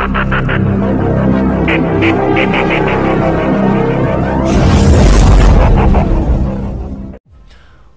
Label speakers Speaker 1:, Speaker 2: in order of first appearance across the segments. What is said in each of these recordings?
Speaker 1: Thank you.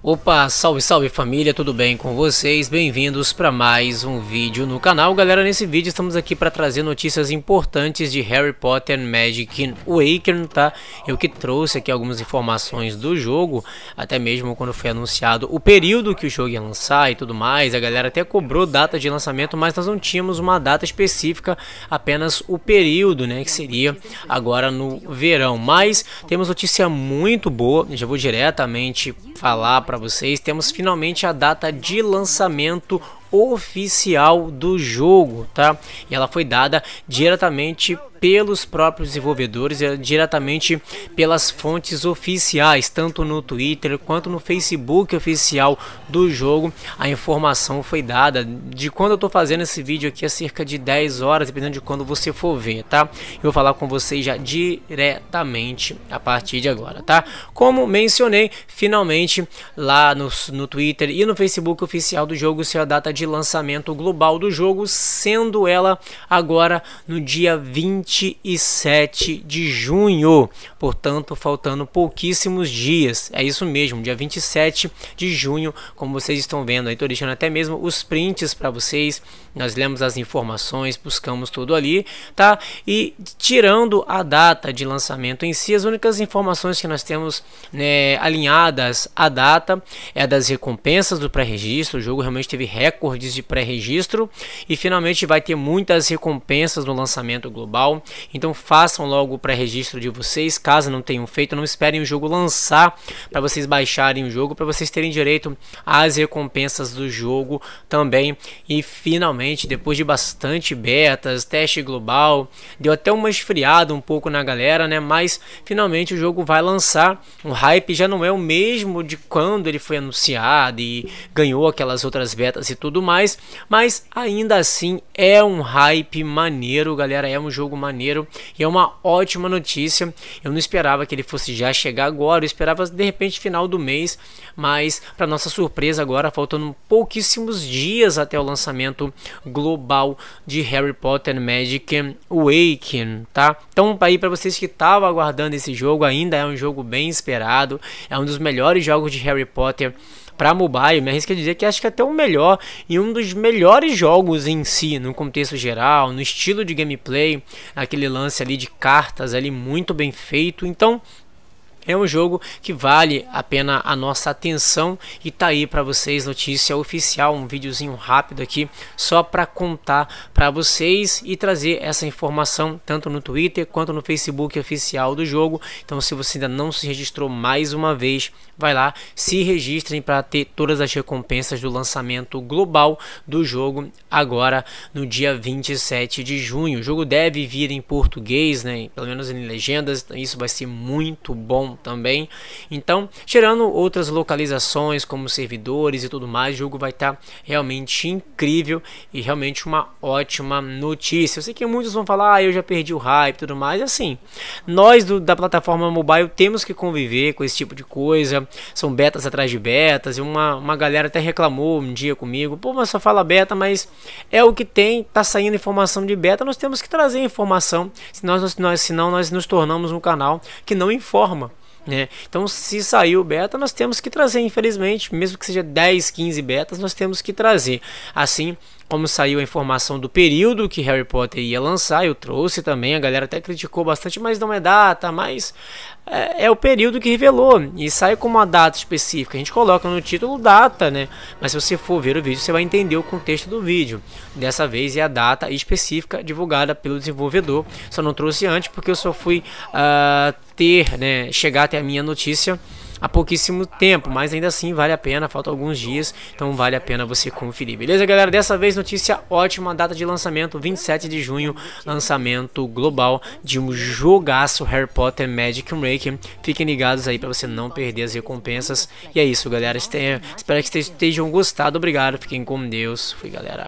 Speaker 1: Opa, salve salve família, tudo bem com vocês? Bem-vindos para mais um vídeo no canal. Galera, nesse vídeo estamos aqui para trazer notícias importantes de Harry Potter Magic Awakening, tá? Eu que trouxe aqui algumas informações do jogo, até mesmo quando foi anunciado o período que o jogo ia lançar e tudo mais. A galera até cobrou data de lançamento, mas nós não tínhamos uma data específica, apenas o período, né, que seria agora no verão. Mas temos notícia muito boa, já vou diretamente falar para vocês, temos finalmente a data de lançamento oficial do jogo, tá? E ela foi dada diretamente pelos próprios desenvolvedores e diretamente pelas fontes oficiais, tanto no Twitter quanto no Facebook oficial do jogo. A informação foi dada de quando eu estou fazendo esse vídeo aqui é cerca de 10 horas, dependendo de quando você for ver, tá? Eu vou falar com vocês já diretamente a partir de agora, tá? Como mencionei, finalmente lá no, no Twitter e no Facebook oficial do jogo saiu a data de lançamento global do jogo, sendo ela agora no dia 20 27 de junho, portanto, faltando pouquíssimos dias. É isso mesmo, dia 27 de junho, como vocês estão vendo. Estou deixando até mesmo os prints para vocês. Nós lemos as informações, buscamos tudo ali, tá? E tirando a data de lançamento em si, as únicas informações que nós temos né, alinhadas à data é a das recompensas do pré-registro. O jogo realmente teve recordes de pré-registro e finalmente vai ter muitas recompensas no lançamento global. Então façam logo o pré-registro de vocês, caso não tenham feito, não esperem o jogo lançar para vocês baixarem o jogo, para vocês terem direito às recompensas do jogo também. E finalmente, depois de bastante betas, teste global, deu até uma esfriada um pouco na galera, né? Mas finalmente o jogo vai lançar. O hype já não é o mesmo de quando ele foi anunciado e ganhou aquelas outras betas e tudo mais, mas ainda assim é um hype maneiro, galera, é um jogo maneiro e é uma ótima notícia. Eu não esperava que ele fosse já chegar agora, eu esperava de repente final do mês, mas para nossa surpresa agora faltando pouquíssimos dias até o lançamento global de Harry Potter Magic Awaken, tá? Então aí para vocês que estavam aguardando esse jogo, ainda é um jogo bem esperado, é um dos melhores jogos de Harry Potter para mobile, me arrisco a dizer que acho que é até o melhor e um dos melhores jogos em si, no contexto geral, no estilo de gameplay, aquele lance ali de cartas ali muito bem feito. Então, é um jogo que vale a pena a nossa atenção e tá aí para vocês notícia oficial, um videozinho rápido aqui só para contar para vocês e trazer essa informação tanto no Twitter quanto no Facebook oficial do jogo. Então se você ainda não se registrou mais uma vez, vai lá, se registrem para ter todas as recompensas do lançamento global do jogo agora no dia 27 de junho. O jogo deve vir em português, né? Pelo menos em legendas, então isso vai ser muito bom também. Então, tirando outras localizações como servidores e tudo mais, o jogo vai estar tá realmente incrível e realmente uma ótima notícia. Eu sei que muitos vão falar, ah, eu já perdi o hype e tudo mais. Assim, nós do, da plataforma mobile temos que conviver com esse tipo de coisa. São betas atrás de betas. E uma, uma galera até reclamou um dia comigo, pô, mas só fala beta, mas é o que tem, tá saindo informação de beta, nós temos que trazer informação, senão nós, nós, senão nós nos tornamos um canal que não informa. Né? então, se saiu beta, nós temos que trazer, infelizmente, mesmo que seja 10, 15 betas, nós temos que trazer. Assim como saiu a informação do período que Harry Potter ia lançar, eu trouxe também, a galera até criticou bastante, mas não é data, mas é, é o período que revelou. E sai com uma data específica, a gente coloca no título data, né? Mas se você for ver o vídeo, você vai entender o contexto do vídeo. Dessa vez é a data específica divulgada pelo desenvolvedor, só não trouxe antes porque eu só fui. Uh, ter, né, chegar até a minha notícia há pouquíssimo tempo, mas ainda assim vale a pena, falta alguns dias, então vale a pena você conferir. Beleza, galera? Dessa vez notícia ótima, data de lançamento 27 de junho, lançamento global de um jogaço Harry Potter Magic Maker. Fiquem ligados aí para você não perder as recompensas. E é isso, galera. Espero que vocês estejam gostado. Obrigado. Fiquem com Deus. Fui, galera.